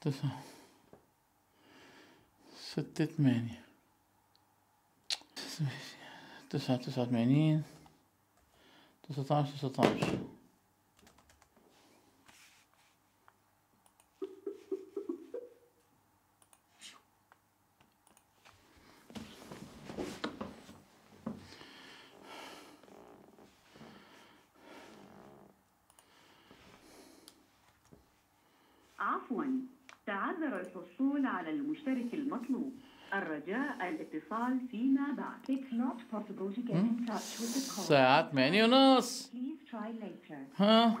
Dus dan. dit mee Dus dat, dus dat Dus dat, dus dat, المشترك المطلوب الرجاء الاتصال فيما بعد It's not possible to get hmm? in touch with the call الساعة 8 ونص Please try later. ها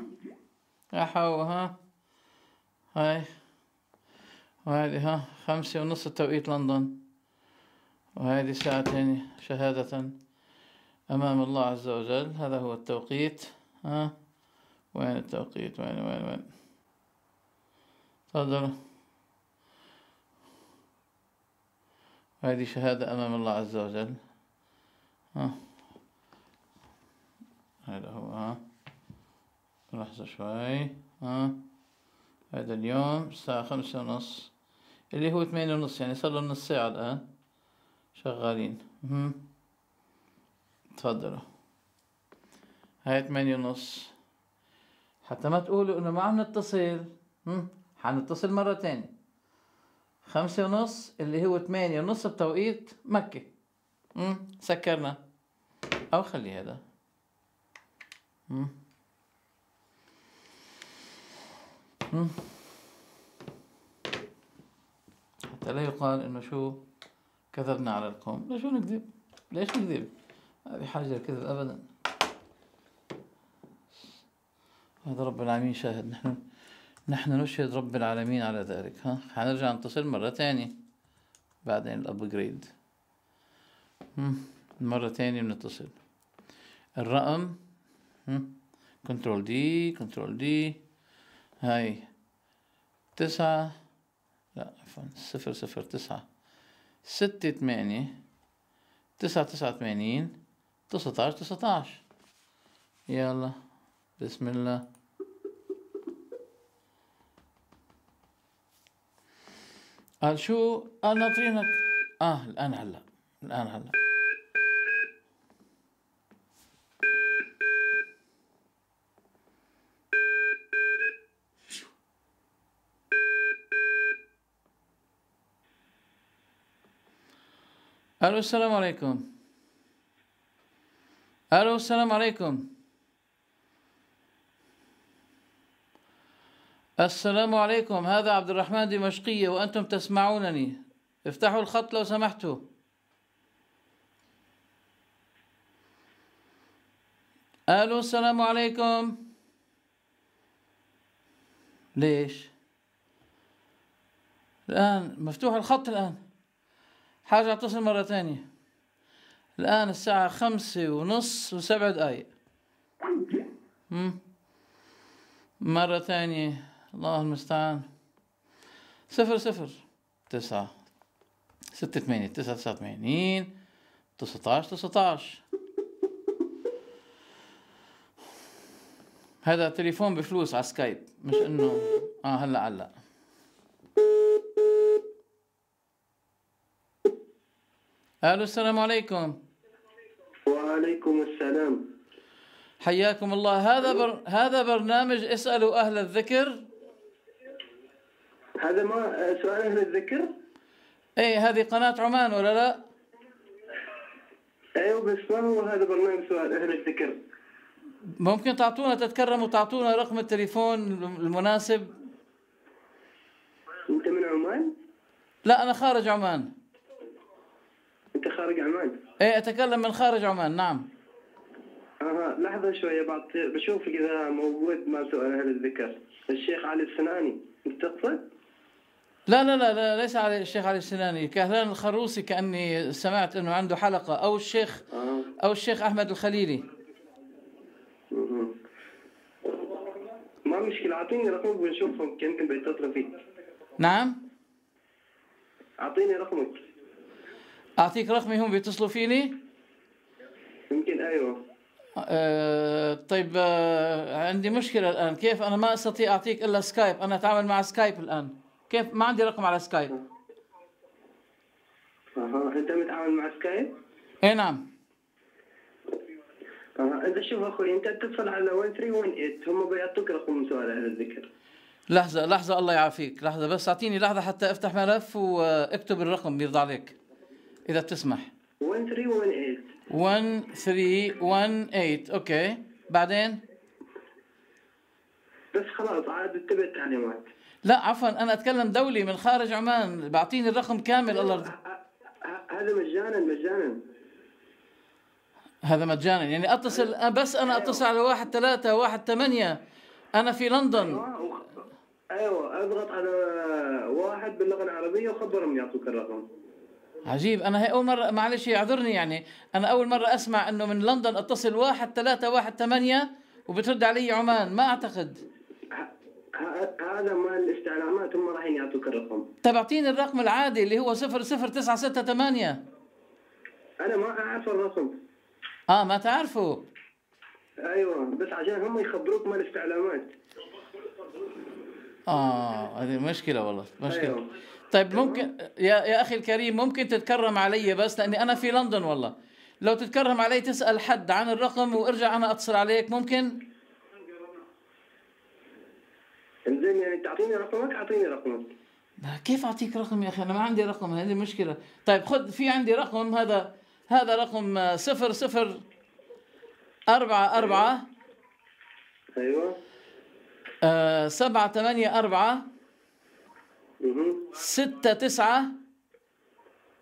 يا حو ها هاي وهذه ها خمسة ونص التوقيت لندن وهذه ساعتين شهادة أمام الله عز وجل هذا هو التوقيت ها وين التوقيت وين وين وين تفضلوا هذه شهادة أمام الله عز وجل ها هذا هو ها لحظة شوي ها هذا اليوم الساعة خمسة ونص اللي هو ثمانية ونص يعني صار له نص ساعة الآن شغالين تفضلوا هاي ثمانية ونص حتى ما تقولوا إنه ما عم نتصل ها حنتصل مرة تانية خمسة ونص اللي هو ثمانية ونص بتوقيت مكة مم. سكرنا أو خلي هذا حتى لا يقال إنه شو كذبنا على القوم لا شو نكذب ليش نكذب ما بحاجة للكذب أبدا هذا رب العالمين شاهد نحن نحن نشهد رب العالمين على ذلك ها حنرجع نتصل مرة تانية بعدين الابجريد مرة تانية بنتصل الرقم كنترول دي كنترول دي هاي تسعة لا عفوا صفر صفر تسعة ستة تمانية تسعة تسعة تمانين تسعة عشر يلا بسم الله قال شو؟ قال ناطرينك اه الان هلا الان هلا الو السلام عليكم الو السلام عليكم السلام عليكم هذا عبد الرحمن دمشقية وأنتم تسمعونني افتحوا الخط لو سمحتوا ألو السلام عليكم ليش الآن مفتوح الخط الآن حاجة أتصل مرة ثانية الآن الساعة خمسة ونص وسبع دقايق مرة ثانية الله المستعان صفر صفر تسعة ستة ثمانية تسعة تسعة ثمانين تسعة عشر تسعة عشر هذا تليفون بفلوس على سكايب مش انه اه هلا علق الو السلام عليكم وعليكم السلام حياكم الله هذا بر... هذا برنامج اسالوا اهل الذكر هذا ما سؤال اهل الذكر؟ اي هذه قناة عمان ولا لا؟ ايوه بس ما هو هذا برنامج سؤال اهل الذكر؟ ممكن تعطونا تتكرموا تعطونا رقم التليفون المناسب؟ انت من عمان؟ لا انا خارج عمان انت خارج عمان؟ ايه اتكلم من خارج عمان نعم اها لحظة شوية بعطي بشوف اذا موجود ما سؤال اهل الذكر الشيخ علي السناني انت تقصد؟ لا لا لا, لا ليس على الشيخ علي السناني كهلان الخروسي كأني سمعت أنه عنده حلقة أو الشيخ آه. أو الشيخ أحمد الخليلي ما مشكلة أعطيني رقمك بنشوفهم يمكن بيتصلوا فيك نعم أعطيني رقمك أعطيك رقمي هم بيتصلوا فيني يمكن أيوه أه طيب أه عندي مشكلة الآن كيف أنا ما أستطيع أعطيك إلا سكايب أنا أتعامل مع سكايب الآن كيف ما عندي رقم على سكايب اها انت متعامل مع سكايب؟ اي نعم اها اذا شوف اخوي انت تتصل على 1318 هم بيعطوك رقم سؤال اهل الذكر لحظة لحظة الله يعافيك لحظة بس اعطيني لحظة حتى افتح ملف واكتب الرقم بيرضى عليك اذا بتسمح 1318 1318 اوكي بعدين بس خلاص عاد اتبع التعليمات لا عفوا انا اتكلم دولي من خارج عمان بعطيني الرقم كامل الله هذا مجانا مجانا هذا مجانا يعني اتصل أيوه. بس انا أيوه. اتصل على واحد ثلاثة واحد ثمانية انا في لندن أيوه،, ايوه اضغط على واحد باللغه العربيه وخبرهم يعطوك الرقم عجيب انا هي اول مره معلش يعذرني يعني انا اول مره اسمع انه من لندن اتصل واحد ثلاثة واحد ثمانية وبترد علي عمان ما اعتقد هذا مال الاستعلامات هم رايحين يعطوك الرقم طيب اعطيني الرقم العادي اللي هو 00968 انا ما اعرف الرقم اه ما تعرفه ايوه بس عشان هم يخبروك مال الاستعلامات اه هذه مشكله والله مشكله أيوة. طيب ممكن يا يا اخي الكريم ممكن تتكرم علي بس لاني انا في لندن والله لو تتكرم علي تسال حد عن الرقم وارجع انا اتصل عليك ممكن انزين يعني تعطيني رقمك اعطيني رقمك كيف اعطيك رقم يا اخي انا ما عندي رقم هذه مشكله طيب خذ في عندي رقم هذا هذا رقم آه، صفر صفر أربعة أربعة أيوة آه، سبعة ثمانية أربعة مه. ستة تسعة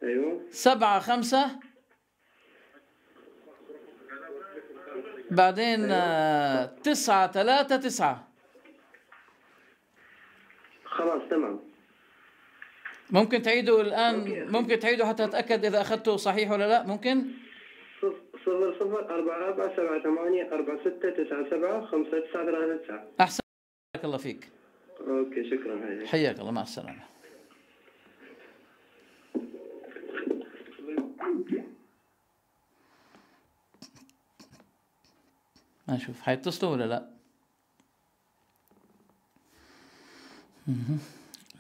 أيوة سبعة خمسة بعدين آه، تسعة ثلاثة تسعة خلاص تمام ممكن تعيدوا الآن ممكن تعيدوا حتى أتأكد إذا أخذته صحيح ولا لا ممكن؟ صفر صفر أربعة أربعة سبعة ثمانية أربعة ستة تسعة سبعة خمسة تسعة ثلاثة تسعة أحسن بارك الله فيك أوكي شكرا حياك الله مع السلامة ما نشوف حيتصلوا ولا لا؟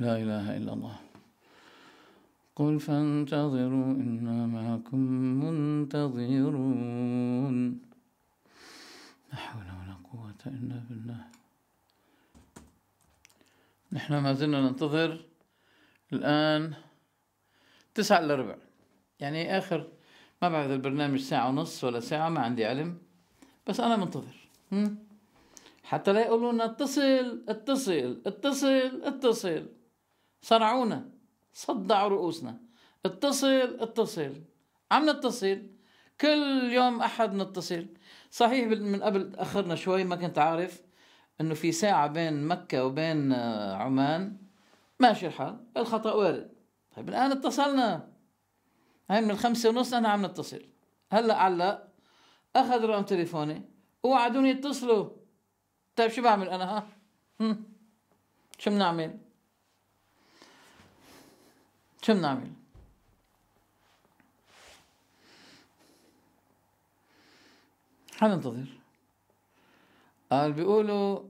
لا إله إلا الله قل فانتظروا إنا معكم منتظرون لا حول ولا قوة إلا بالله نحن ما زلنا ننتظر الآن تسعة إلا ربع يعني آخر ما بعد البرنامج ساعة ونص ولا ساعة ما عندي علم بس أنا منتظر حتى لا يقولوا لنا اتصل اتصل اتصل اتصل صرعونا صدعوا رؤوسنا اتصل اتصل عم نتصل كل يوم احد نتصل صحيح من قبل تاخرنا شوي ما كنت عارف انه في ساعه بين مكه وبين آه، عمان ماشي الحال الخطا وارد طيب الان اتصلنا هاي من الخمسة ونص أنا عم نتصل هلا علق أخذ رقم تليفوني ووعدوني يتصلوا طيب شو بعمل انا ها شو بنعمل شو بنعمل حننتظر قال بيقولوا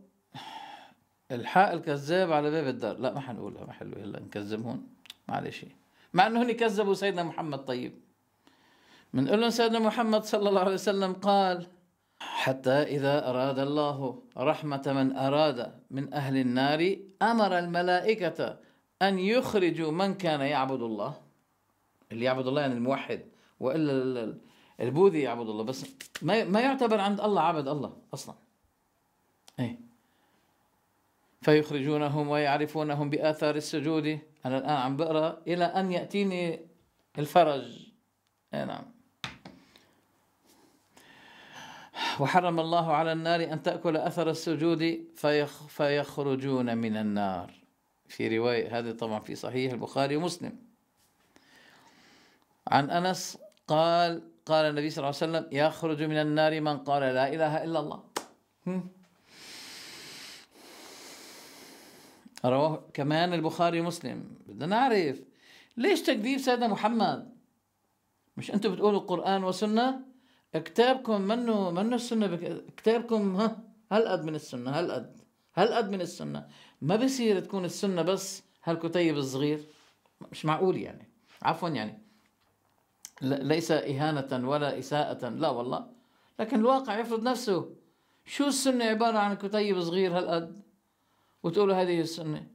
الحق الكذاب على باب الدار لا ما حنقولها ما حلوه هلا نكذب هون معلش مع انه هن كذبوا سيدنا محمد طيب بنقول لهم سيدنا محمد صلى الله عليه وسلم قال حتى إذا أراد الله رحمة من أراد من أهل النار أمر الملائكة أن يخرجوا من كان يعبد الله اللي يعبد الله يعني الموحد وإلا البوذي يعبد الله بس ما ما يعتبر عند الله عبد الله أصلا أي فيخرجونهم ويعرفونهم بآثار السجود أنا الآن عم بقرأ إلى أن يأتيني الفرج أي نعم وحرم الله على النار أن تأكل أثر السجود فيخ فيخرجون من النار في رواية هذه طبعا في صحيح البخاري ومسلم عن أنس قال قال النبي صلى الله عليه وسلم يخرج من النار من قال لا إله إلا الله رواه كمان البخاري ومسلم بدنا نعرف ليش تكذيب سيدنا محمد مش أنتم بتقولوا القرآن وسنة كتابكم منه منه السنه بك... كتابكم ها هالقد من السنه هالقد هالقد من السنه ما بصير تكون السنه بس هالكتيب الصغير مش معقول يعني عفوا يعني ليس إهانة ولا إساءة لا والله لكن الواقع يفرض نفسه شو السنة عبارة عن كتيب صغير هالقد وتقولوا هذه السنة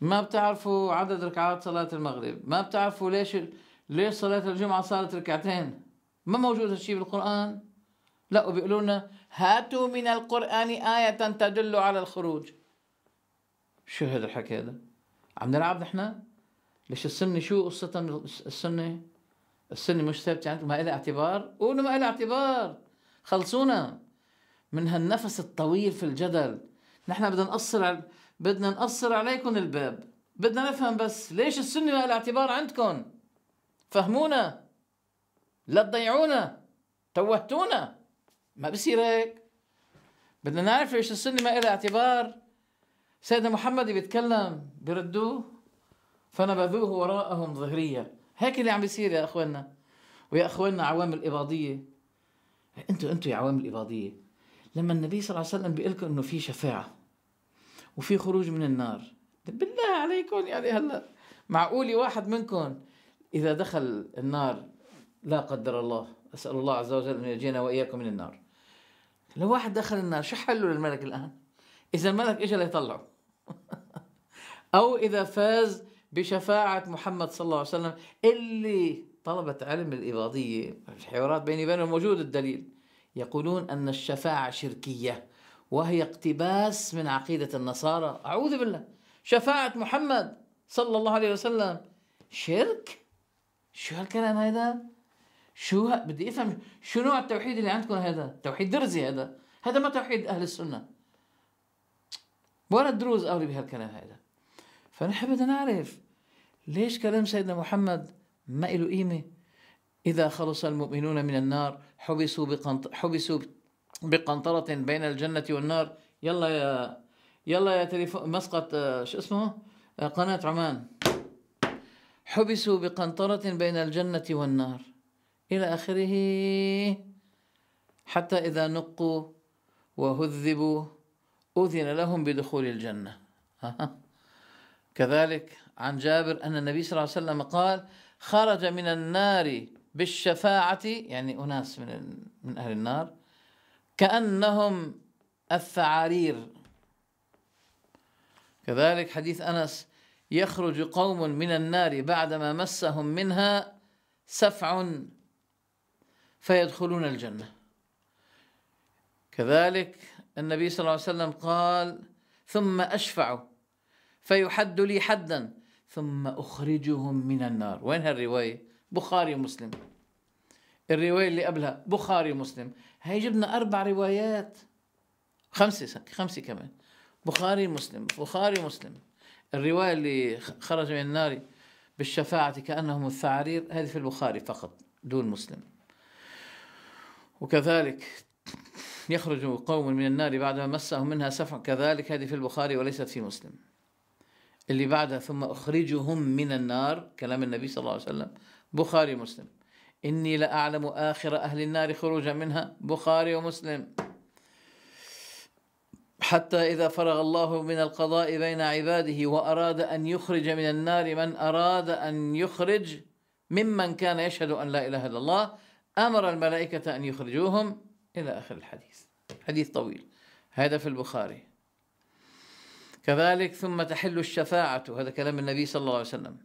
ما بتعرفوا عدد ركعات صلاة المغرب ما بتعرفوا ليش ليش صلاة الجمعة صارت ركعتين ما موجود هالشيء بالقرآن لا وبيقولوا لنا هاتوا من القرآن آية تدل على الخروج شو هذا الحكي هذا عم نلعب نحن ليش السنة شو قصتها السنة السنة مش ثابتة عندكم ما لها اعتبار قولوا ما لها اعتبار خلصونا من هالنفس الطويل في الجدل نحن بدنا نقصر على... بدنا نقصر عليكم الباب بدنا نفهم بس ليش السنة ما لها اعتبار عندكم فهمونا لا تضيعونا توهتونا ما بصير هيك بدنا نعرف ليش السنه ما لها اعتبار سيدنا محمد بيتكلم بردوه فنبذوه وراءهم ظهريا هيك اللي عم بيصير يا اخواننا ويا اخواننا عوام الاباضيه انتوا انتوا يا عوام الاباضيه لما النبي صلى الله عليه وسلم بيقول لكم انه في شفاعه وفي خروج من النار بالله عليكم يعني هلا معقولي واحد منكم اذا دخل النار لا قدر الله أسأل الله عز وجل أن يجينا وإياكم من النار لو واحد دخل النار شو حله للملك الآن إذا الملك إجا ليطلعه أو إذا فاز بشفاعة محمد صلى الله عليه وسلم اللي طلبة علم الإباضية الحوارات بيني وبينهم موجود الدليل يقولون أن الشفاعة شركية وهي اقتباس من عقيدة النصارى أعوذ بالله شفاعة محمد صلى الله عليه وسلم شرك شو هالكلام هيدا شو ها بدي افهم شو نوع التوحيد اللي عندكم هذا توحيد درزي هذا هذا ما توحيد اهل السنه ولا الدروز قالوا بهالكلام هذا فنحن بدنا نعرف ليش كلام سيدنا محمد ما له قيمه اذا خلص المؤمنون من النار حبسوا بقنط... حبسوا بقنطره بين الجنه والنار يلا يا يلا يا تليفون مسقط آه، شو اسمه آه، قناه عمان حبسوا بقنطره بين الجنه والنار إلى آخره حتى إذا نقوا وهذبوا أذن لهم بدخول الجنة كذلك عن جابر أن النبي صلى الله عليه وسلم قال خرج من النار بالشفاعة يعني أناس من, من أهل النار كأنهم الثعارير كذلك حديث أنس يخرج قوم من النار بعدما مسهم منها سفع فيدخلون الجنة كذلك النبي صلى الله عليه وسلم قال ثم أشفع فيحد لي حدا ثم أخرجهم من النار وين هالرواية بخاري ومسلم الرواية اللي قبلها بخاري ومسلم هي جبنا أربع روايات خمسة خمسة كمان بخاري مسلم بخاري مسلم الرواية اللي خرج من النار بالشفاعة كأنهم الثعارير هذه في البخاري فقط دون مسلم وكذلك يخرج قوم من النار بعدما مسهم منها سفع كذلك هذه في البخاري وليست في مسلم اللي بعدها ثم أخرجهم من النار كلام النبي صلى الله عليه وسلم بخاري مسلم إني لأعلم آخر أهل النار خروجا منها بخاري ومسلم حتى إذا فرغ الله من القضاء بين عباده وأراد أن يخرج من النار من أراد أن يخرج ممن كان يشهد أن لا إله إلا الله أمر الملائكة أن يخرجوهم إلى آخر الحديث حديث طويل هذا في البخاري كذلك ثم تحل الشفاعة هذا كلام النبي صلى الله عليه وسلم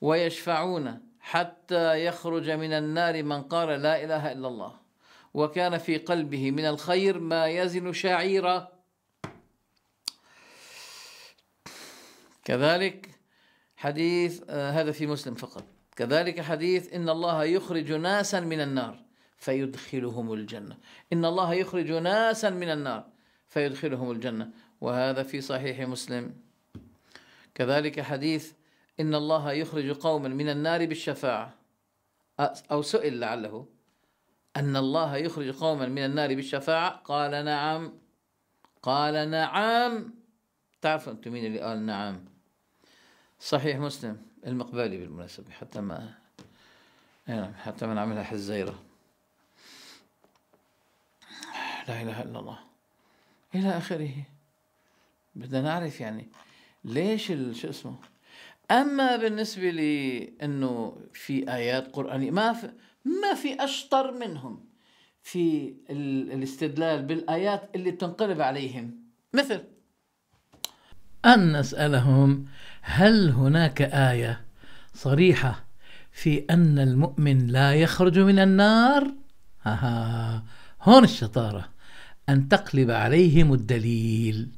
ويشفعون حتى يخرج من النار من قال لا إله إلا الله وكان في قلبه من الخير ما يزن شعيرا كذلك حديث آه، هذا في مسلم فقط كذلك حديث إن الله يخرج ناسا من النار فيدخلهم الجنة إن الله يخرج ناسا من النار فيدخلهم الجنة وهذا في صحيح مسلم كذلك حديث إن الله يخرج قوما من النار بالشفاعة أو سئل لعله أن الله يخرج قوما من النار بالشفاعة قال نعم قال نعم تعرف أنتم مين اللي قال نعم صحيح مسلم المقبالي بالمناسبة حتى ما نعم حتى ما نعملها حزيرة لا إله إلا الله إلى آخره بدنا نعرف يعني ليش شو اسمه أما بالنسبة لي إنه في آيات قرآنية ما في ما في أشطر منهم في الاستدلال بالآيات اللي بتنقلب عليهم مثل أن نسألهم هل هناك ايه صريحه في ان المؤمن لا يخرج من النار هاها هون الشطاره ان تقلب عليهم الدليل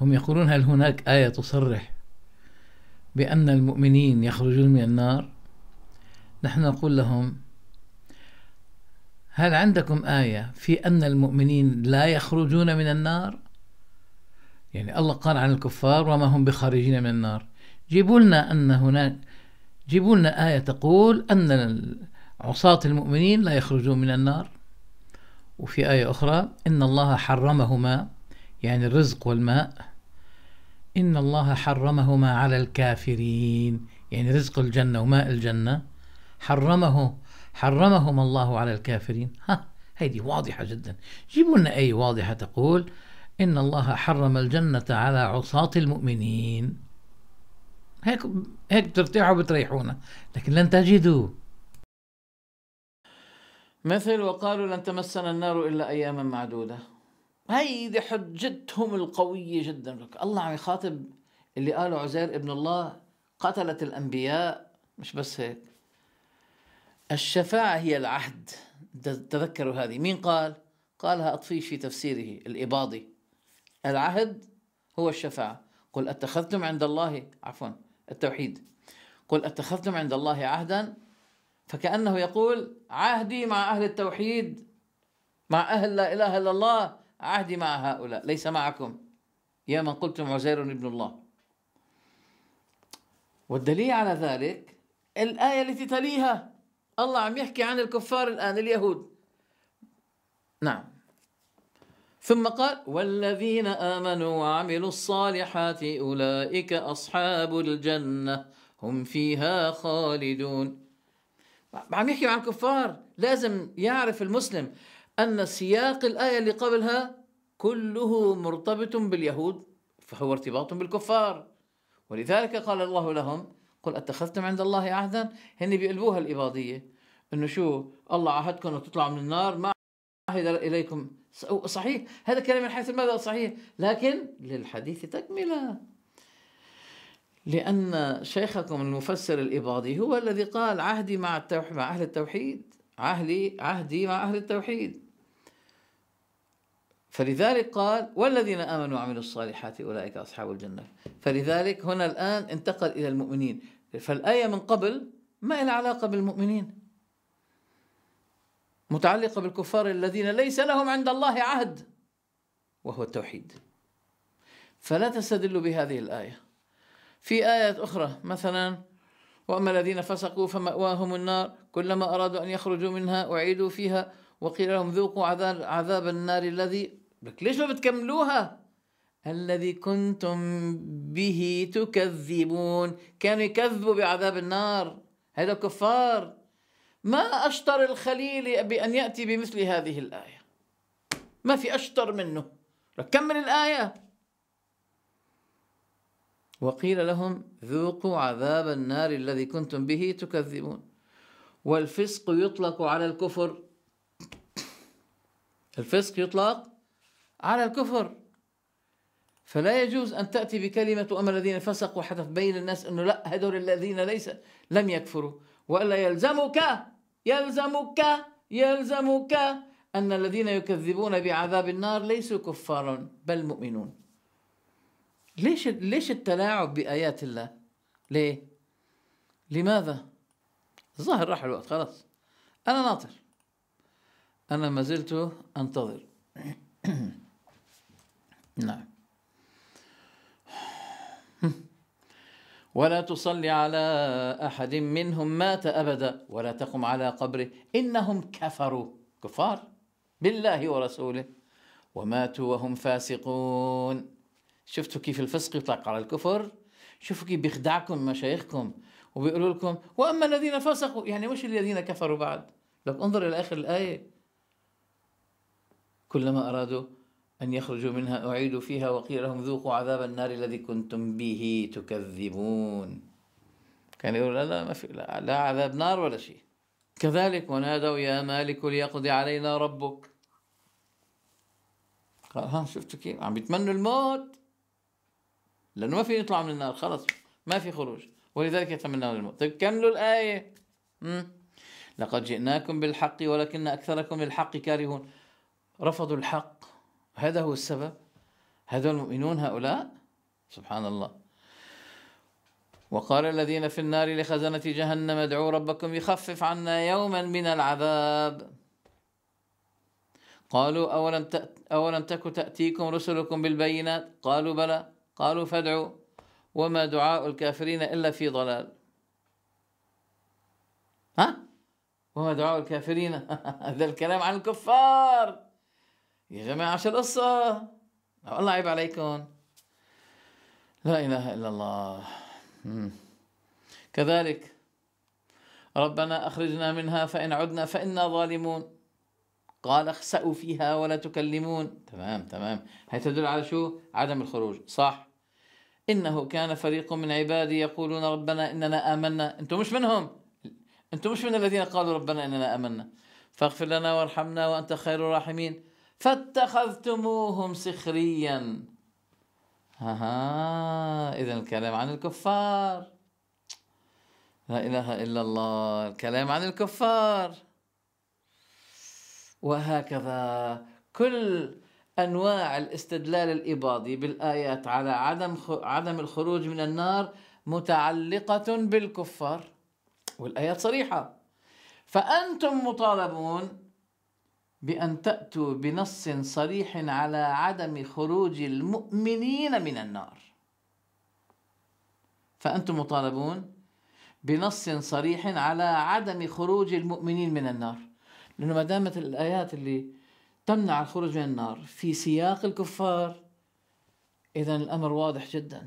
هم يقولون هل هناك ايه تصرح بان المؤمنين يخرجون من النار نحن نقول لهم هل عندكم ايه في ان المؤمنين لا يخرجون من النار يعني الله قال عن الكفار وما هم بخارجين من النار جيبوا لنا أن هناك جيبوا لنا آية تقول أن عصاة المؤمنين لا يخرجون من النار وفي آية أخرى إن الله حرمهما يعني الرزق والماء إن الله حرمهما على الكافرين يعني رزق الجنة وماء الجنة حرمه حرمهما الله على الكافرين ها هيدي واضحة جدا جيبوا لنا أي واضحة تقول إن الله حرم الجنة على عصاة المؤمنين هيك هيك بترتاحوا بتريحونا لكن لن تجدوا مثل وقالوا لن تمسنا النار إلا أياما معدودة هيدي حجتهم القوية جدا لك الله عم يخاطب اللي قالوا عزير ابن الله قتلت الأنبياء مش بس هيك الشفاعة هي العهد تذكروا هذه مين قال؟ قالها أطفيش في تفسيره الإباضي العهد هو الشفاعة قل أتخذتم عند الله عفوا التوحيد قل أتخذتم عند الله عهدا فكأنه يقول عهدي مع أهل التوحيد مع أهل لا إله إلا الله عهدي مع هؤلاء ليس معكم يا من قلتم عزير ابن الله والدليل على ذلك الآية التي تليها الله عم يحكي عن الكفار الآن اليهود نعم ثم قال والذين آمنوا وعملوا الصالحات أولئك أصحاب الجنة هم فيها خالدون عم يحكي عن كفار لازم يعرف المسلم أن سياق الآية اللي قبلها كله مرتبط باليهود فهو ارتباط بالكفار ولذلك قال الله لهم قل اتخذتم عند الله عهدا هن بيقلبوها الإباضية انه شو الله عهدكم انه تطلعوا من النار ما عهد اليكم صحيح هذا كلام من حيث المبدا صحيح لكن للحديث تكمله لأن شيخكم المفسر الإباضي هو الذي قال عهدي مع التوحيد مع أهل التوحيد عهدي عهدي مع أهل التوحيد فلذلك قال والذين آمنوا وعملوا الصالحات أولئك أصحاب الجنة فلذلك هنا الآن انتقل إلى المؤمنين فالآية من قبل ما لها علاقة بالمؤمنين متعلقة بالكفار الذين ليس لهم عند الله عهد وهو التوحيد فلا تستدلوا بهذه الآية في آيات أخرى مثلا وأما الذين فسقوا فمأواهم النار كلما أرادوا أن يخرجوا منها أعيدوا فيها وقيل لهم ذوقوا عذاب, عذاب النار الذي لك ليش ما بتكملوها الذي كنتم به تكذبون كانوا يكذبوا بعذاب النار هذا كفار ما أشطر الخليل بأن يأتي بمثل هذه الآية ما في أشطر منه كمل الآية وقيل لهم ذوقوا عذاب النار الذي كنتم به تكذبون والفسق يطلق على الكفر الفسق يطلق على الكفر فلا يجوز ان تاتي بكلمه اما الذين فسقوا حتى تبين الناس انه لا هذول الذين ليس لم يكفروا والا يلزمك يلزمك يلزمك أن الذين يكذبون بعذاب النار ليسوا كفارا بل مؤمنون ليش ليش التلاعب بآيات الله؟ ليه؟ لماذا؟ الظاهر راح الوقت خلاص أنا ناطر أنا ما زلت أنتظر نعم ولا تصلي على احد منهم مات ابدا ولا تقم على قبره انهم كفروا كفار بالله ورسوله وماتوا وهم فاسقون شفتوا كيف الفسق يطلق على الكفر شوفوا كيف بيخدعكم مشايخكم وبيقولوا لكم واما الذين فسقوا يعني مش الذين كفروا بعد لك انظر الى اخر الايه كلما ارادوا أن يخرجوا منها أعيدوا فيها وقيل لهم ذوقوا عذاب النار الذي كنتم به تكذبون كان يقول لا لا ما في لا, لا عذاب نار ولا شيء كذلك ونادوا يا مالك ليقضي علينا ربك قال ها شفتوا كيف عم بيتمنوا الموت لأنه ما في يطلع من النار خلص ما في خروج ولذلك يتمنون الموت طيب كملوا الآية مم. لقد جئناكم بالحق ولكن أكثركم للحق كارهون رفضوا الحق هذا هو السبب هذول المؤمنون هؤلاء سبحان الله وقال الذين في النار لخزنة جهنم ادعوا ربكم يخفف عنا يوما من العذاب قالوا أولم, تأت أولم تك تأتيكم رسلكم بالبينات قالوا بلى قالوا فادعوا وما دعاء الكافرين إلا في ضلال ها وما دعاء الكافرين هذا الكلام عن الكفار يا جماعة شو القصة الله عيب عليكم لا إله إلا الله كذلك ربنا أخرجنا منها فإن عدنا فإنا ظالمون قال اخسأوا فيها ولا تكلمون تمام تمام هي تدل على شو عدم الخروج صح إنه كان فريق من عبادي يقولون ربنا إننا آمنا أنتم مش منهم أنتم مش من الذين قالوا ربنا إننا آمنا فاغفر لنا وارحمنا وأنت خير الراحمين فاتخذتموهم سخريا ها اذا الكلام عن الكفار لا اله الا الله الكلام عن الكفار وهكذا كل انواع الاستدلال الاباضي بالايات على عدم عدم الخروج من النار متعلقه بالكفار والايات صريحه فانتم مطالبون بأن تأتوا بنص صريح على عدم خروج المؤمنين من النار فأنتم مطالبون بنص صريح على عدم خروج المؤمنين من النار لأنه ما دامت الآيات اللي تمنع الخروج من النار في سياق الكفار إذا الأمر واضح جدا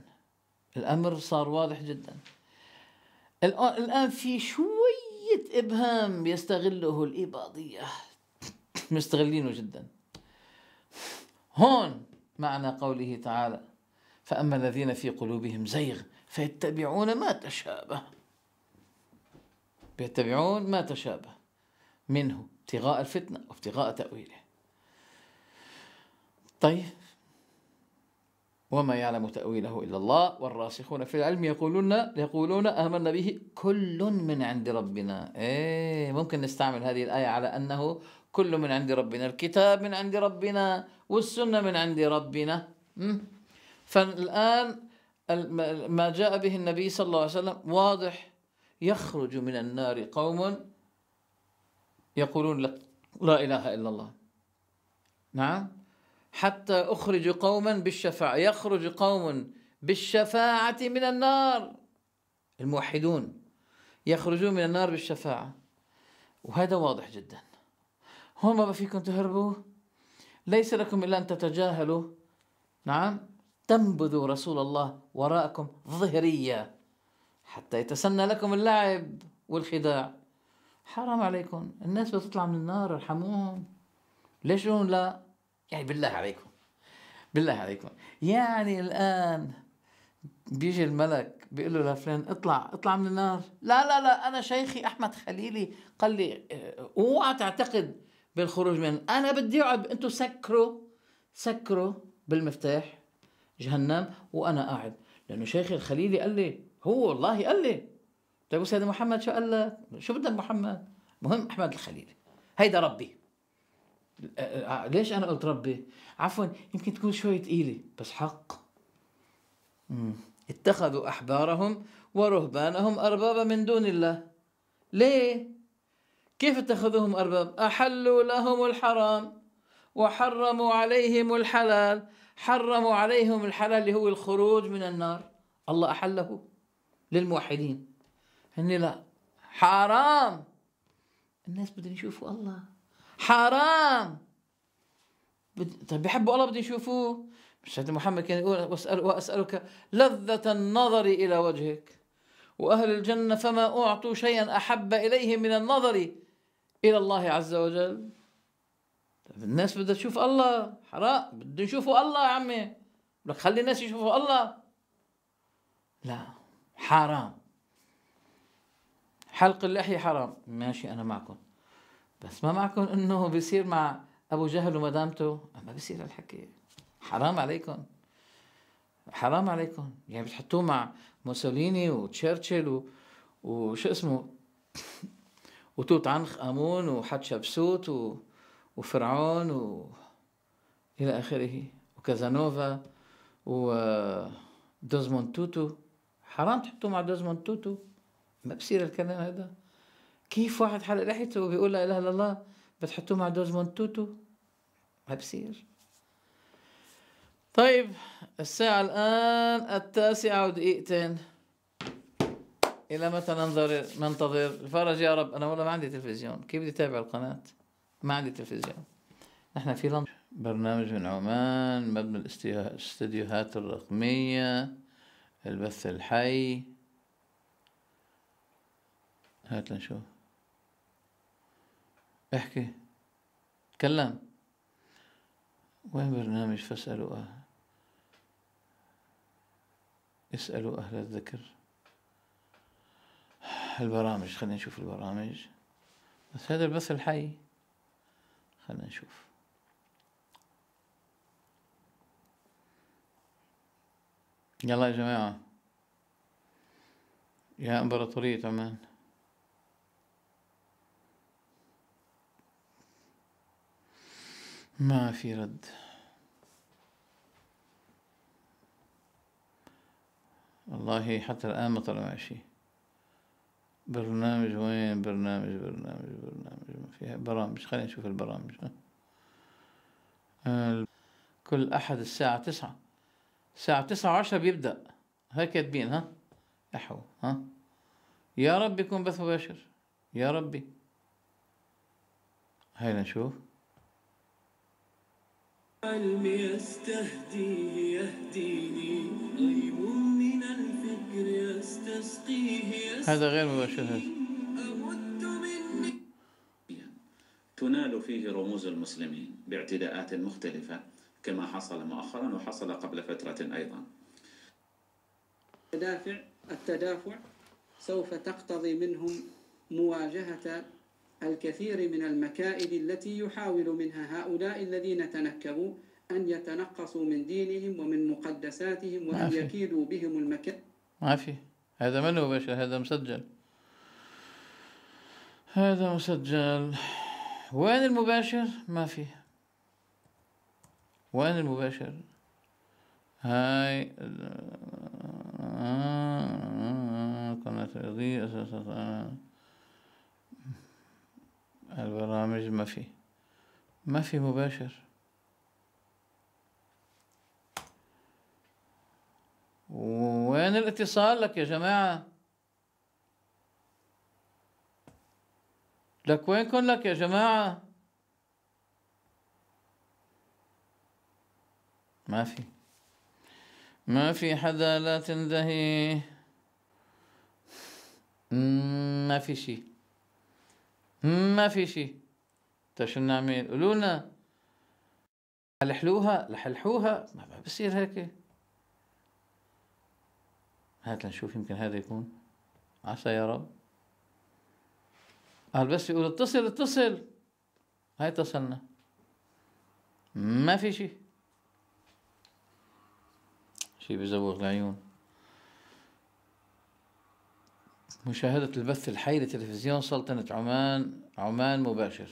الأمر صار واضح جدا الآن في شوية إبهام يستغله الإباضية مستغلينه جدا هون معنى قوله تعالى فأما الذين في قلوبهم زيغ فيتبعون ما تشابه يتبعون ما تشابه منه ابتغاء الفتنة وابتغاء تأويله طيب وما يعلم تأويله إلا الله والراسخون في العلم يقولون يقولون آمنا به كل من عند ربنا إيه ممكن نستعمل هذه الآية على أنه كله من عند ربنا الكتاب من عند ربنا والسنة من عند ربنا فالآن ما جاء به النبي صلى الله عليه وسلم واضح يخرج من النار قوم يقولون لا إله إلا الله نعم حتى أخرج قوما بالشفاعة يخرج قوم بالشفاعة من النار الموحدون يخرجون من النار بالشفاعة وهذا واضح جدا هم ما فيكم تهربوا ليس لكم إلا أن تتجاهلوا نعم تنبذوا رسول الله وراءكم ظهريا حتى يتسنى لكم اللعب والخداع حرام عليكم الناس بتطلع من النار ارحموهم ليش لا يعني بالله عليكم بالله عليكم يعني الآن بيجي الملك بيقول له لفلان اطلع اطلع من النار لا لا لا انا شيخي احمد خليلي قال لي اوعى تعتقد بالخروج من انا بدي اقعد انتم سكروا سكروا بالمفتاح جهنم وانا قاعد لانه شيخ الخليلي قال لي هو والله قال لي طيب سيد محمد شو قال لك؟ شو بدك محمد؟ مهم احمد الخليلي هيدا ربي أه، أه، أه، ليش انا قلت ربي؟ عفوا يمكن تكون شوي ثقيله بس حق مم. اتخذوا احبارهم ورهبانهم اربابا من دون الله ليه؟ كيف اتخذوهم أرباب أحلوا لهم الحرام وحرموا عليهم الحلال حرموا عليهم الحلال اللي هو الخروج من النار الله أحله للموحدين هن لا حرام الناس بدهم يشوفوا الله حرام بد... طيب بيحبوا الله بدهم يشوفوه سيدنا محمد كان يقول وأسأل وأسألك لذة النظر إلى وجهك وأهل الجنة فما أعطوا شيئا أحب إليهم من النظر الى الله عز وجل الناس بدها تشوف الله حرام بده يشوفوا الله يا عمي لك خلي الناس يشوفوا الله لا حرام حلق اللحية حرام ماشي أنا معكم بس ما معكم إنه بيصير مع أبو جهل ومدامته ما بيصير الحكي حرام عليكم حرام عليكم يعني بتحطوه مع موسوليني وتشرشل و... وشو اسمه وتوت عنخ امون وحتشبسوت و... وفرعون و... الى اخره وكازانوفا ودوزموند آه، توتو حرام تحطوه مع دوزمون توتو ما بصير الكلام هذا كيف واحد حلق لحيته وبيقول لا اله الا الله بتحطوه مع دوزمون توتو ما بصير طيب الساعة الآن التاسعة ودقيقتين الى متى ننظر ننتظر الفرج يا رب انا والله ما عندي تلفزيون كيف بدي اتابع القناه ما عندي تلفزيون نحن في لندن برنامج من عمان مبنى الاستديوهات الرقميه البث الحي هات لنشوف احكي تكلم وين برنامج فاسألوا أهل اسألوا أهل الذكر البرامج خلينا نشوف البرامج بس هذا البث الحي خلينا نشوف يلا يا جماعة يا إمبراطورية عمان ما في رد والله حتى الآن ما طلع شيء برنامج وين برنامج برنامج برنامج ما فيها برامج خلينا نشوف البرامج كل أحد الساعة تسعة الساعة تسعة وعشرة بيبدأ هاي كاتبين ها أحو ها يا رب يكون بث مباشر يا ربي هيا نشوف علم يستهدي يهديني غيبون هذا غير مباشر هذا تنال فيه رموز المسلمين باعتداءات مختلفة كما حصل مؤخرا وحصل قبل فترة أيضا التدافع التدافع سوف تقتضي منهم مواجهة الكثير من المكائد التي يحاول منها هؤلاء الذين تنكبوا أن يتنقصوا من دينهم ومن مقدساتهم وأن نعم. يكيدوا بهم المكائد ما في هذا منه هو بشر هذا مسجل هذا مسجل وين المباشر ما في وين المباشر هاي قناة رياضية البرامج ما في ما في مباشر وين الاتصال لك يا جماعة لك وين كن لك يا جماعة ما في ما في حدا لا تندهي ما في شيء ما في شيء شو نعمل قولوا لنا حلحلوها لحلحوها ما بصير هيك هات لنشوف يمكن هذا يكون عسى يا رب قال بس يقول اتصل اتصل هاي اتصلنا ما في شيء شيء بزوغ العيون مشاهدة البث الحي لتلفزيون سلطنة عمان عمان مباشر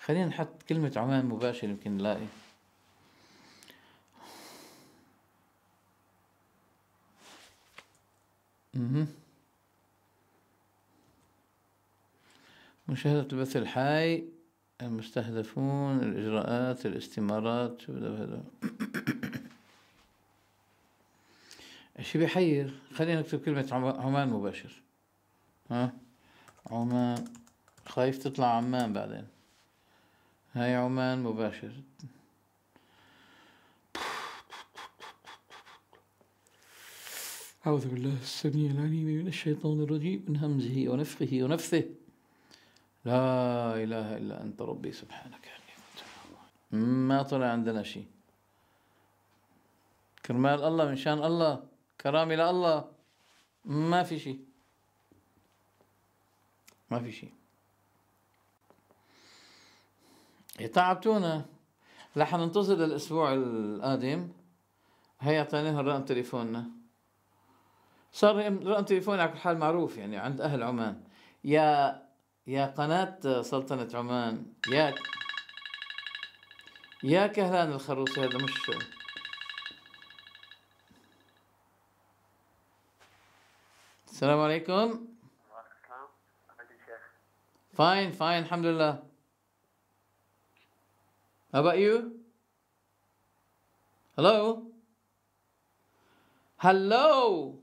خلينا نحط كلمة عمان مباشر يمكن نلاقي مشاهدة البث الحي المستهدفون الإجراءات الاستمارات شو بيحير خلينا نكتب كلمة عمان مباشر ها عمان خايف تطلع عمان بعدين هاي عمان مباشر أعوذ بالله السميع العليم من الشيطان الرجيم من همزه ونفخه ونفثه لا إله إلا أنت ربي سبحانك ما طلع عندنا شيء كرمال الله من شان الله كرامي لله ما في شيء ما في شيء تعبتونا رح ننتظر الأسبوع القادم هي أعطيناها رقم تليفوننا صار رقم تليفوني على كل حال معروف يعني عند اهل عمان يا يا قناة سلطنة عمان يا يا كهلان الخروصي هذا مش السلام عليكم فاين الحمد لله How about you? Hello? Hello?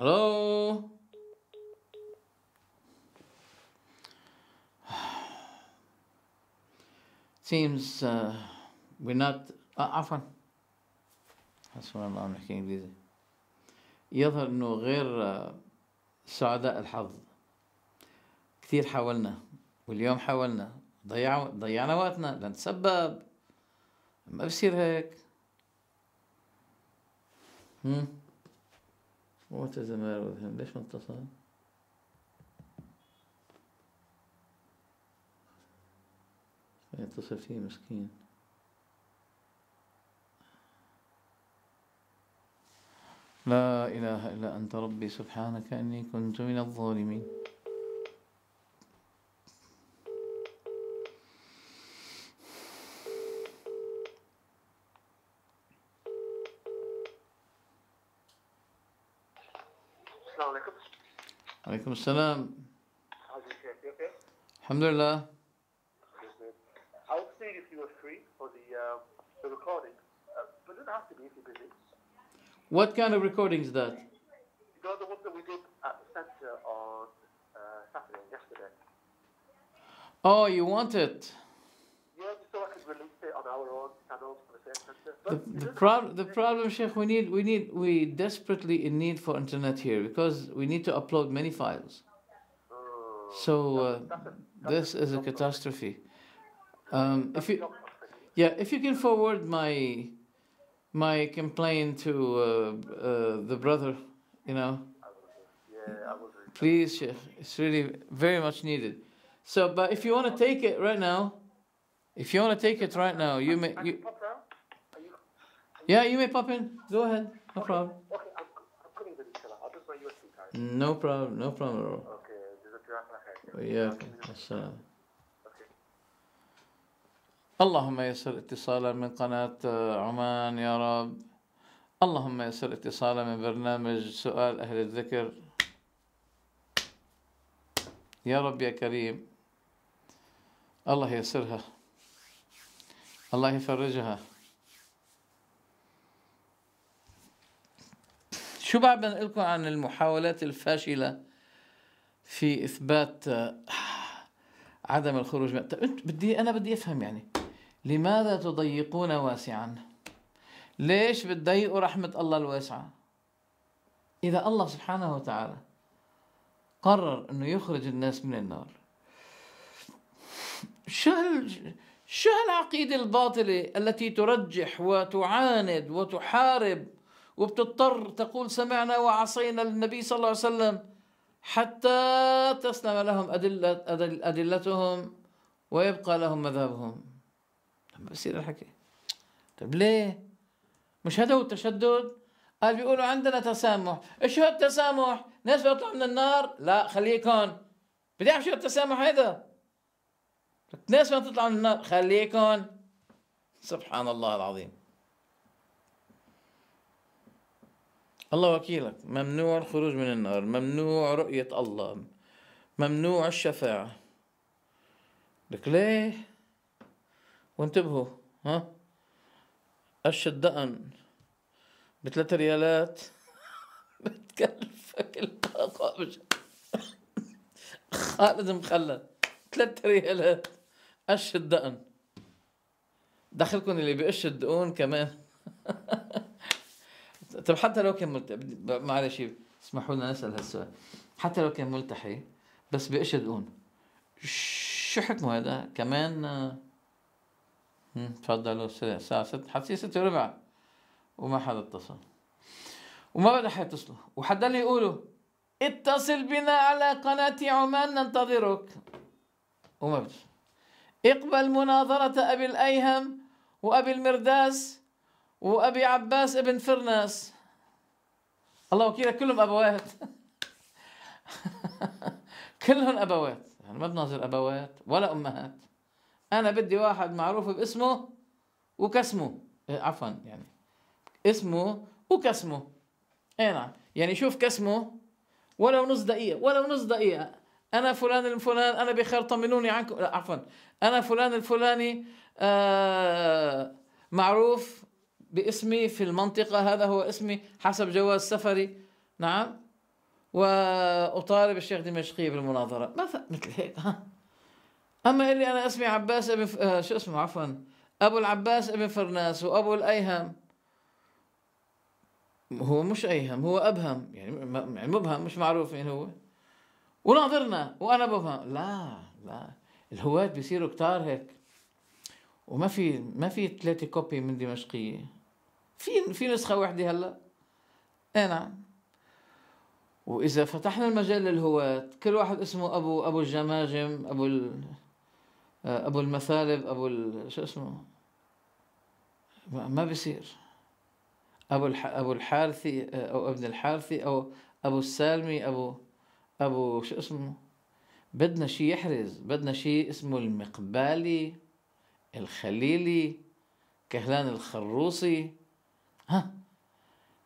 Hello? Seems uh, we're not. Uh, عفوا حسبنا الله عم نحكي انجليزي يظهر انه غير آه، سعداء الحظ كثير حاولنا واليوم حاولنا ضيع ضيعنا وقتنا لنتسبب ما بصير هيك هم؟ What is the matter with him ليش ما اتصل يعني اتصل فيه مسكين لا إله إلا أنت ربي سبحانك أني كنت من الظالمين How's it عليكم Okay. Alhamdulillah. I was seeing if you were free for the, uh, the recording, uh, but it doesn't have to be if you're busy. What kind of recording is that? You know, the one that we did at the centre on uh, Saturday, yesterday. Oh, you want it? the The, prob- the problem, Sheikh, we need, we need, we desperately in need for internet here because we need to upload many files. so uh, this is a catastrophe. Um, if you, yeah, if you can forward my my complaint to uh, uh, the brother, you know. Please, Sheikh, it's really very much needed. So, but if you want to take it right now, if you want to take it right now, you may. You, yeah, you may pop in. Go ahead. No problem. Okay, I'm, I'm I'll just you a No problem. No problem at all. Okay, جزاك الله اللهم يسر اتصالا من قناة عمان يا رب اللهم يسر اتصالا من برنامج سؤال أهل الذكر يا رب يا كريم الله يسرها الله يفرجها شو بعد بدنا لكم عن المحاولات الفاشله في اثبات آه، عدم الخروج من بدي انا بدي افهم يعني لماذا تضيقون واسعا ليش بتضيقوا رحمه الله الواسعه اذا الله سبحانه وتعالى قرر انه يخرج الناس من النار شو هال شو هالعقيدة الباطلة التي ترجح وتعاند وتحارب وبتضطر تقول سمعنا وعصينا النبي صلى الله عليه وسلم حتى تسلم لهم أدلة أدل أدلتهم ويبقى لهم مذهبهم لما بصير الحكي طيب ليه؟ مش هذا هو التشدد؟ قال بيقولوا عندنا تسامح، ايش هو التسامح؟ ناس بيطلعوا من النار؟ لا خليكم بدي اعرف شو التسامح هذا الناس ما تطلع من النار خليكم سبحان الله العظيم الله وكيلك ممنوع الخروج من النار ممنوع رؤية الله ممنوع الشفاعة لك ليه وانتبهوا ها قش الدقن بثلاث ريالات بتكلفك الباقة خالد مخلد ثلاث ريالات قش الدقن دخلكم اللي بقش الدقون كمان طب حتى لو كان ملتحي معلش اسمحوا لنا نسال هالسؤال حتى لو كان ملتحي بس بقش دقون شو حكمه هذا كمان آه، تفضلوا الساعة ست حتصير 6 وربع وما حدا اتصل وما بدا حيتصلوا وحدا يقولوا اتصل بنا على قناة عمان ننتظرك وما بتصل اقبل مناظرة أبي الأيهم وأبي المرداس وأبي عباس ابن فرناس الله وكيلك كلهم أبوات كلهم أبوات يعني ما بناظر أبوات ولا أمهات أنا بدي واحد معروف باسمه وكسمه إيه، عفوا يعني اسمه وكسمه اي نعم يعني شوف كسمه ولو نص دقيقة ولو نص دقيقة انا فلان الفلان انا بخير طمنوني عنكم لا عفوا انا فلان الفلاني آه معروف باسمي في المنطقه هذا هو اسمي حسب جواز سفري نعم واطالب الشيخ دمشقي بالمناظره مثلا مثل هيك اما اللي انا اسمي عباس ابن ف... آه شو اسمه عفوا ابو العباس ابن فرناس وابو الايهم هو مش ايهم هو ابهم يعني, يعني مبهم مش معروف مين هو وناظرنا وانا بفهم لا لا الهواة بيصيروا كتار هيك وما في ما في ثلاثة كوبي من دمشقية في في نسخة واحدة هلا اي نعم وإذا فتحنا المجال للهواة كل واحد اسمه أبو أبو الجماجم أبو ال آه، أبو المثالب أبو ال شو اسمه ما بصير أبو الح... أبو الحارثي آه، أو ابن الحارثي أو أبو السالمي أبو ابو شو اسمه بدنا شيء يحرز بدنا شيء اسمه المقبالي الخليلي كهلان الخروصي ها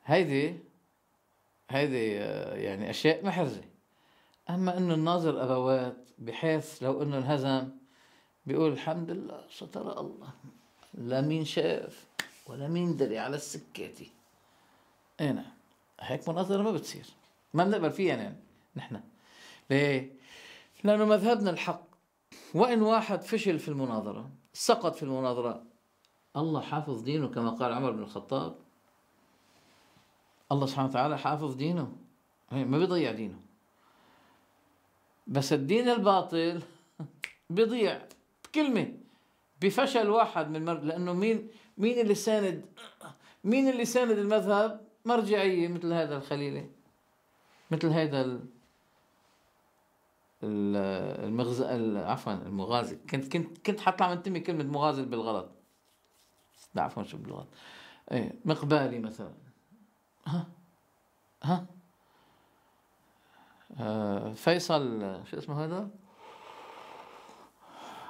هيدي هيدي آه، يعني اشياء محرزه اما انه الناظر ابوات بحيث لو انه انهزم بيقول الحمد لله ستر الله لا مين شاف ولا مين دري على السكاتي اي نعم هيك مناظره ما بتصير ما بنقبل فيها يعني نحن ليه؟ لأنه مذهبنا الحق وإن واحد فشل في المناظرة سقط في المناظرة الله حافظ دينه كما قال عمر بن الخطاب الله سبحانه وتعالى حافظ دينه ما بيضيع دينه بس الدين الباطل بيضيع بكلمة بفشل واحد من مر... لأنه مين مين اللي ساند مين اللي ساند المذهب مرجعية مثل هذا الخليلي مثل هذا ال... المغز عفوا المغازل كنت كنت كنت حطلع من تمي كلمه مغازل بالغلط لا عفوا شو بالغلط ايه مقبالي مثلا ها ها آه فيصل شو اسمه هذا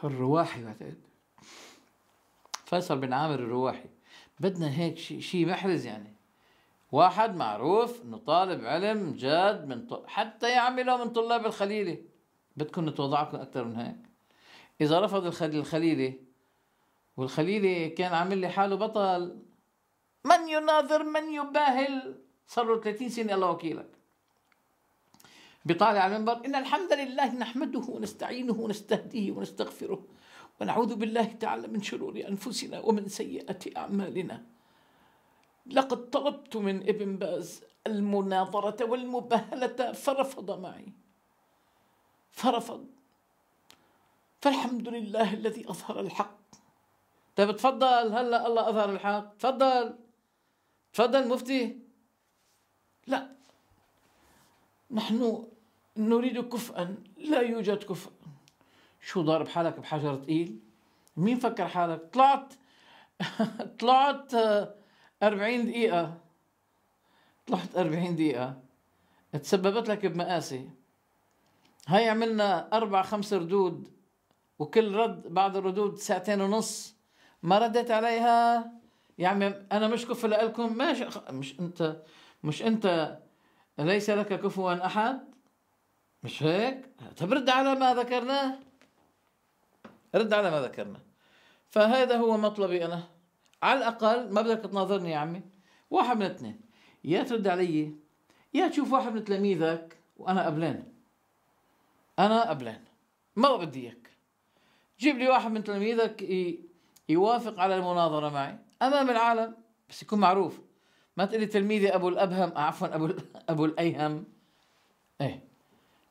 الرواحي بعتقد فيصل بن عامر الرواحي بدنا هيك شيء شيء محرز يعني واحد معروف انه طالب علم جاد من ط... حتى يا عمي من طلاب الخليلي بدكم نتوضعكم اكثر من هيك اذا رفض الخليلي والخليلي كان عامل لي حاله بطل من يناظر من يباهل صار له 30 سنه الله وكيلك بيطالع على المنبر ان الحمد لله نحمده ونستعينه ونستهديه ونستغفره ونعوذ بالله تعالى من شرور انفسنا ومن سيئات اعمالنا لقد طلبت من ابن باز المناظره والمباهله فرفض معي فرفض فالحمد لله الذي أظهر الحق طيب تفضل هلا الله أظهر الحق تفضل تفضل مفتي لا نحن نريد كفءا لا يوجد كفء شو ضارب حالك بحجر ثقيل مين فكر حالك طلعت طلعت 40 آه، دقيقة طلعت 40 دقيقة تسببت لك بمقاسي هاي عملنا أربع خمس ردود وكل رد بعد الردود ساعتين ونص ما ردت عليها يا عمي أنا مش كفو لكم ماشي مش أنت مش أنت ليس لك كفوا أحد مش هيك رد على ما ذكرناه رد على ما ذكرنا فهذا هو مطلبي أنا على الأقل ما بدك تناظرني يا عمي واحد من اثنين يا ترد علي يا تشوف واحد من تلاميذك وأنا قبلان انا قبلان ما بدي اياك جيب لي واحد من تلاميذك يوافق على المناظره معي امام العالم بس يكون معروف ما تقول لي تلميذي ابو الابهم عفوا ابو ابو الايهم ايه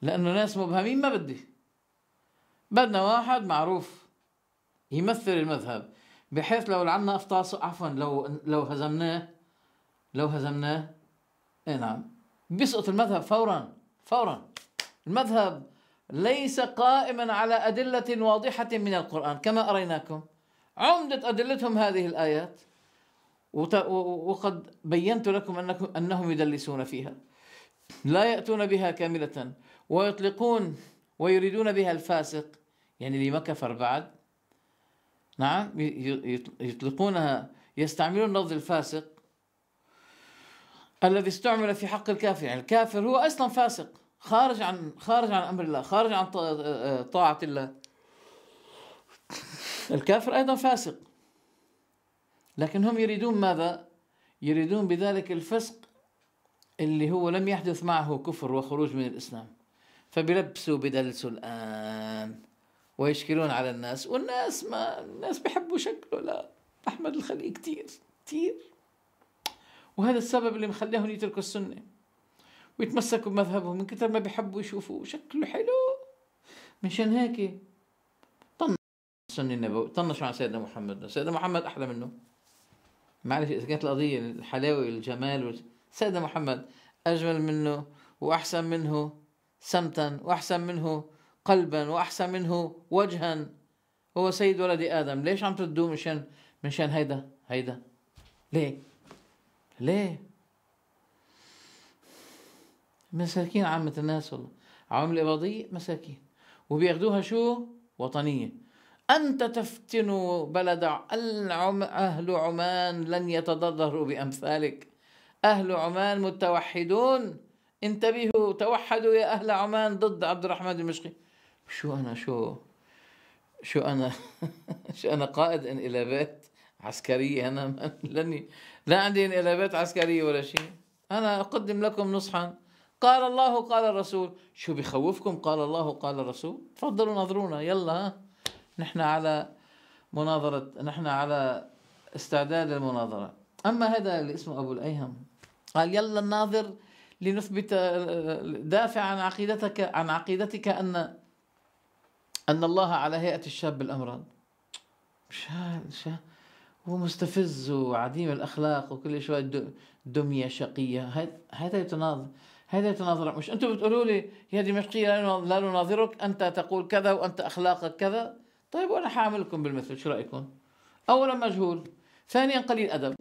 لانه ناس مبهمين ما بدي بدنا واحد معروف يمثل المذهب بحيث لو لعنا افطاسه عفوا لو لو هزمناه لو هزمناه اي نعم بيسقط المذهب فورا فورا المذهب ليس قائما على أدلة واضحة من القرآن كما أريناكم عمدة أدلتهم هذه الآيات وقد بينت لكم أنكم أنهم يدلسون فيها لا يأتون بها كاملة ويطلقون ويريدون بها الفاسق يعني اللي ما كفر بعد نعم يطلقونها يستعملون لفظ الفاسق الذي استعمل في حق الكافر يعني الكافر هو أصلا فاسق خارج عن خارج عن امر الله خارج عن طاعه الله الكافر ايضا فاسق لكن هم يريدون ماذا يريدون بذلك الفسق اللي هو لم يحدث معه كفر وخروج من الاسلام فبيلبسوا بدلسوا الان ويشكلون على الناس والناس ما الناس بيحبوا شكله لا احمد الخليل كثير كثير وهذا السبب اللي مخليهم يتركوا السنه ويتمسكوا بمذهبهم من كثر ما بيحبوا يشوفوا شكله حلو مشان هيك طنش عن النبوي طنشوا عن سيدنا محمد سيدنا محمد أحلى منه معلش إذا كانت القضية الحلاوة والجمال سيدنا محمد أجمل منه وأحسن منه سمتا وأحسن منه قلبا وأحسن منه وجها هو سيد ولد آدم ليش عم تردوه مشان مشان هيدا هيدا ليه ليه مساكين عامة الناس والله عوامل الإباضية مساكين وبياخدوها شو وطنية أنت تفتن بلد العم أهل عمان لن يتضرروا بأمثالك أهل عمان متوحدون انتبهوا توحدوا يا أهل عمان ضد عبد الرحمن المشقي شو أنا شو شو أنا شو أنا قائد انقلابات عسكرية أنا لن لا عندي انقلابات عسكرية ولا شيء أنا أقدم لكم نصحاً قال الله قال الرسول شو بخوفكم قال الله قال الرسول تفضلوا ناظرونا يلا نحن على مناظرة نحن على استعداد للمناظرة أما هذا اللي اسمه أبو الأيهم قال يلا الناظر لنثبت دافع عن عقيدتك عن عقيدتك أن أن الله على هيئة الشاب الأمرض مش شال هو مستفز وعديم الأخلاق وكل شوية دمية شقية هذا يتناظر هذا تناظرك مش انتم بتقولوا لي يا دمشقي لا نناظرك انت تقول كذا وانت اخلاقك كذا طيب وانا حاملكم بالمثل شو رايكم اولا مجهول ثانيا قليل ادب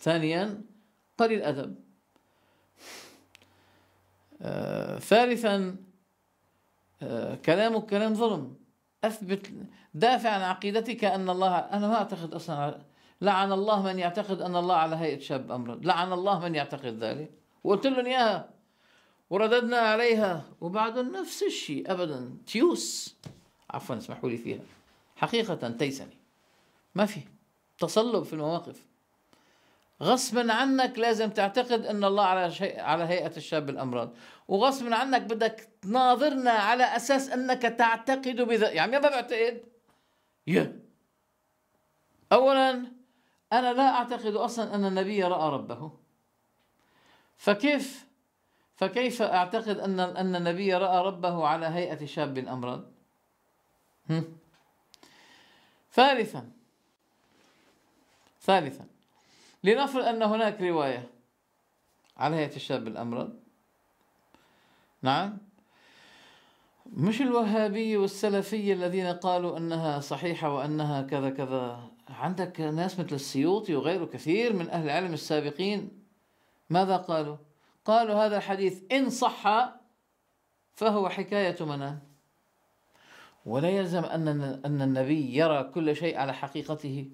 ثانيا قليل ادب آه، ثالثا آه، كلامك كلام ظلم اثبت دافع عن عقيدتك ان الله انا ما اعتقد اصلا لعن الله من يعتقد ان الله على هيئه شاب امرد لعن الله من يعتقد ذلك وقلت لهم اياها ورددنا عليها وبعد نفس الشيء ابدا تيوس عفوا اسمحوا لي فيها حقيقه تيسني ما في تصلب في المواقف غصبا عنك لازم تعتقد ان الله على شيء على هيئه الشاب الامراض وغصبا عنك بدك تناظرنا على اساس انك تعتقد بذا يعني ما بعتقد يا اولا انا لا اعتقد اصلا ان النبي راى ربه فكيف فكيف اعتقد ان ان النبي راى ربه على هيئه شاب امرض؟ ثالثا ثالثا لنفرض ان هناك روايه على هيئه الشاب الامرد نعم مش الوهابيه والسلفيه الذين قالوا انها صحيحه وانها كذا كذا عندك ناس مثل السيوطي وغيره كثير من اهل العلم السابقين ماذا قالوا؟ قالوا هذا الحديث إن صح فهو حكاية منام ولا يلزم أن أن النبي يرى كل شيء على حقيقته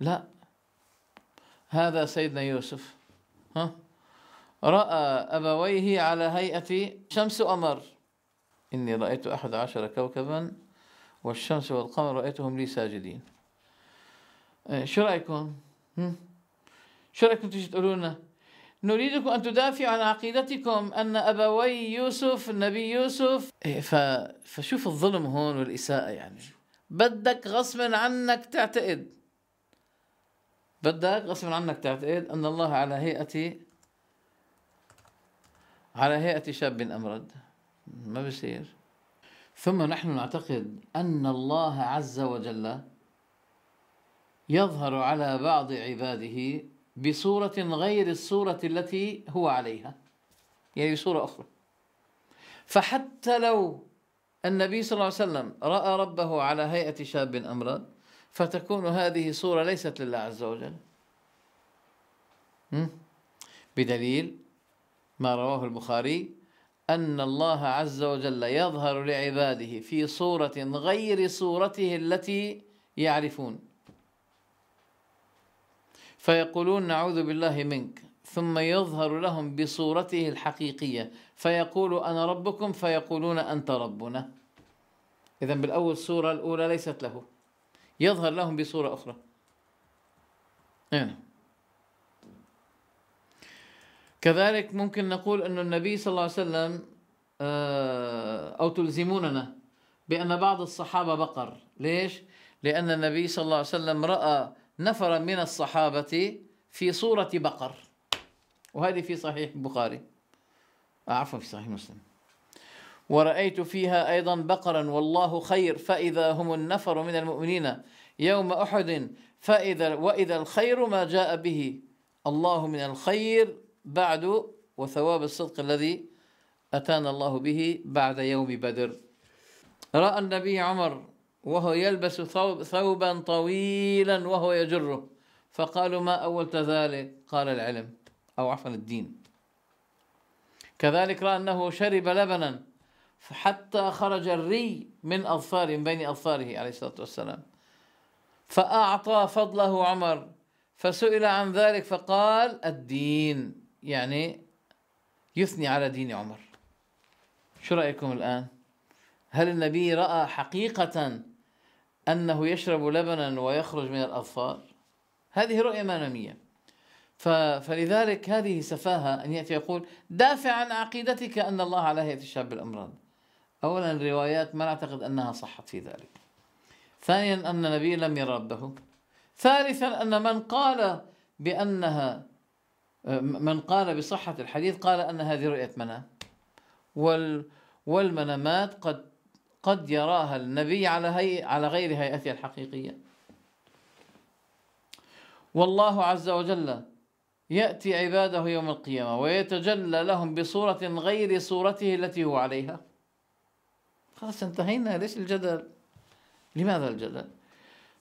لا هذا سيدنا يوسف ها رأى أبويه على هيئة شمس وقمر إني رأيت أحد عشر كوكبا والشمس والقمر رأيتهم لي ساجدين إيه، شو رأيكم؟ شو رأيكم تيجي تقولوا لنا نريدكم أن تدافعوا عن عقيدتكم أن أبوي يوسف النبي يوسف إيه، فشوف الظلم هون والإساءة يعني بدك غصبا عنك تعتقد بدك غصبا عنك تعتقد أن الله على هيئة على هيئة شاب أمرد ما بصير ثم نحن نعتقد أن الله عز وجل يظهر على بعض عباده بصورة غير الصورة التي هو عليها يعني بصورة أخرى فحتى لو النبي صلى الله عليه وسلم رأى ربه على هيئة شاب أمرض فتكون هذه صورة ليست لله عز وجل بدليل ما رواه البخاري أن الله عز وجل يظهر لعباده في صورة غير صورته التي يعرفون فيقولون نعوذ بالله منك ثم يظهر لهم بصورته الحقيقيه فيقول انا ربكم فيقولون انت ربنا اذا بالاول الصوره الاولى ليست له يظهر لهم بصوره اخرى يعني. كذلك ممكن نقول أن النبي صلى الله عليه وسلم آه، أو تلزموننا بأن بعض الصحابة بقر ليش؟ لأن النبي صلى الله عليه وسلم رأى نفرا من الصحابة في صورة بقر وهذه في صحيح البخاري عفوا في صحيح مسلم ورأيت فيها أيضا بقرا والله خير فإذا هم النفر من المؤمنين يوم أحد فإذا وإذا الخير ما جاء به الله من الخير بعد وثواب الصدق الذي أتانا الله به بعد يوم بدر رأى النبي عمر وهو يلبس ثوب ثوبا طويلا وهو يجره فقالوا ما أولت ذلك قال العلم أو عفوا الدين كذلك رأى أنه شرب لبنا حتى خرج الري من أظفاره من بين أظفاره عليه الصلاة والسلام فأعطى فضله عمر فسئل عن ذلك فقال الدين يعني يثني على دين عمر شو رأيكم الآن هل النبي رأى حقيقة أنه يشرب لبنا ويخرج من الأظفار هذه رؤية منامية فلذلك هذه سفاهة أن يأتي يقول دافع عن عقيدتك أن الله على هيئة الشاب بالأمراض أولا الروايات ما نعتقد أنها صحت في ذلك ثانيا أن النبي لم ير ربه ثالثا أن من قال بأنها من قال بصحة الحديث قال أن هذه رؤية منام وال والمنامات قد قد يراها النبي على هي على غير هيئتها الحقيقيه والله عز وجل ياتي عباده يوم القيامه ويتجلى لهم بصوره غير صورته التي هو عليها خلاص انتهينا ليش الجدل لماذا الجدل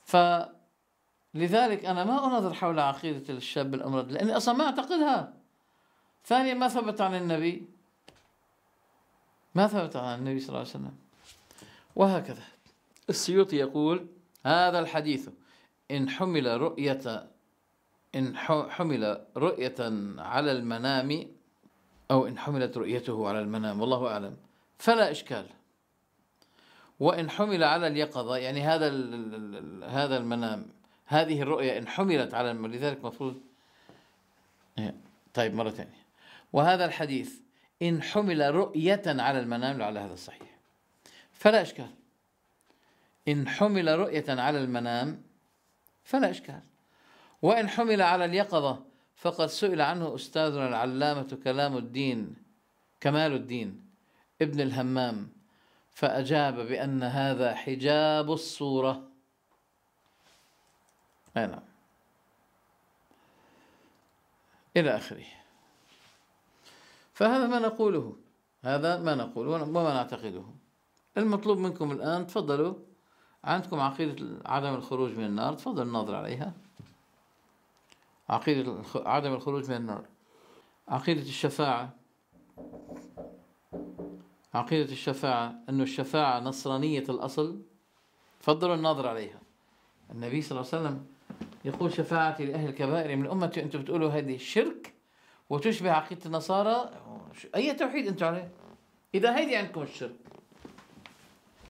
فلذلك انا ما اناظر حول عقيده الشاب الامرد لاني اصلا ما اعتقدها ثانيا ما ثبت عن النبي ما ثبت عن النبي صلى الله عليه وسلم وهكذا السيوطي يقول هذا الحديث إن حمل رؤية إن حمل رؤية على المنام أو إن حملت رؤيته على المنام والله أعلم فلا إشكال وإن حمل على اليقظة يعني هذا هذا المنام هذه الرؤية إن حملت على المنام لذلك المفروض إيه، طيب مرة ثانية وهذا الحديث إن حمل رؤية على المنام لعل هذا صحيح فلا إشكال إن حمل رؤية على المنام فلا إشكال وإن حمل على اليقظة فقد سئل عنه أستاذنا العلامة كلام الدين كمال الدين ابن الهمام فأجاب بأن هذا حجاب الصورة أي نعم إلى آخره فهذا ما نقوله هذا ما نقوله وما نعتقده المطلوب منكم الآن تفضلوا عندكم عقيدة عدم الخروج من النار تفضل النظر عليها عقيدة عدم الخروج من النار عقيدة الشفاعة عقيدة الشفاعة أن الشفاعة نصرانية الأصل تفضلوا النظر عليها النبي صلى الله عليه وسلم يقول شفاعتي لأهل الكبائر من أمة أنتم بتقولوا هذه شرك وتشبه عقيدة النصارى أي توحيد أنتم عليه إذا هيدي عندكم الشرك